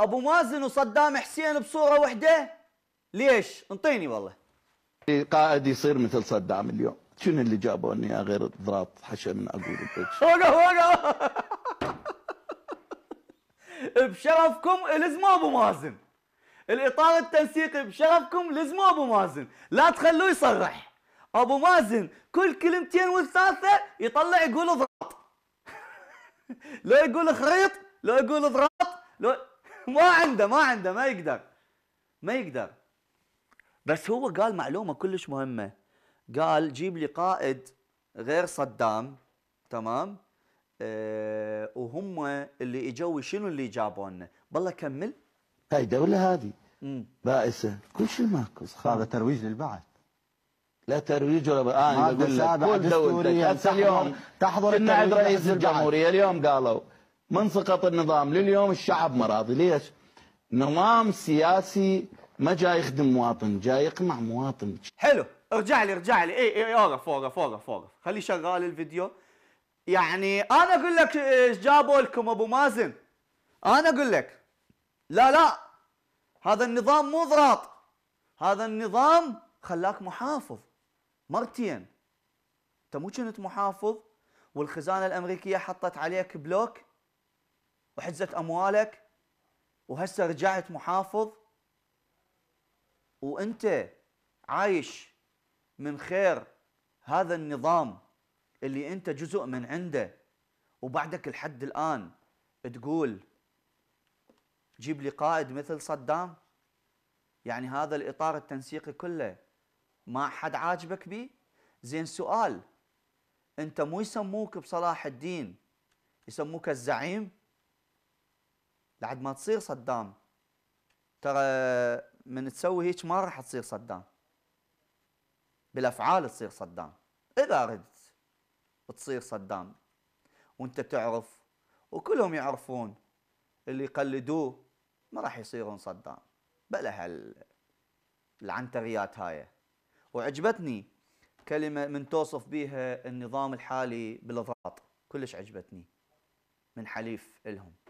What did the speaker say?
ابو مازن وصدام حسين بصوره وحده ليش انطيني والله قائد يصير مثل صدام اليوم شنو اللي جابوني اني غير ضراط حشا من اقول وقف وقف بشرفكم الزموا ابو مازن الاطار التنسيقي بشرفكم لزموا ابو مازن لا تخلوه يصرح ابو مازن كل كلمتين والثالثه يطلع يقول ضراط لو يقول خريط لو يقول ضراط لو ما عنده ما عنده ما يقدر ما يقدر بس هو قال معلومه كلش مهمه قال جيب لي قائد غير صدام تمام أه وهم اللي اجوا شنو اللي جابونا بالله كمل هاي دولة هذه بائسة كل شيء ماكو هذا ترويج للبعث لا ترويج ولا آه انا اقول لك كل دولة اليوم تحضر عند رئيس الجمهورية اليوم قالوا من سقط النظام لليوم الشعب ما راضي ليش؟ نظام سياسي ما جاي يخدم مواطن جاي يقمع مواطن حلو ارجع لي ارجع لي اي اي اوقف اوقف اوقف اوقف خلي شغال الفيديو يعني انا اقول لك ايش جابوا لكم ابو مازن انا اقول لك لا لا هذا النظام مو ضراط هذا النظام خلاك محافظ مرتين انت مو كنت محافظ والخزانه الامريكيه حطت عليك بلوك وحجزت اموالك وهسه رجعت محافظ وانت عايش من خير هذا النظام اللي انت جزء من عنده وبعدك لحد الان تقول جيب لي قائد مثل صدام يعني هذا الاطار التنسيقي كله ما حد عاجبك بيه زين سؤال انت مو يسموك بصلاح الدين يسموك الزعيم لحد ما تصير صدام ترى من تسوي هيك ما راح تصير صدام بالافعال تصير صدام اذا ردت تصير صدام وانت تعرف وكلهم يعرفون اللي يقلدوه ما راح يصيرون صدام بلا هال العنتريات هاي وعجبتني كلمة من توصف بيها النظام الحالي بالاضراط كلش عجبتني من حليف إلهم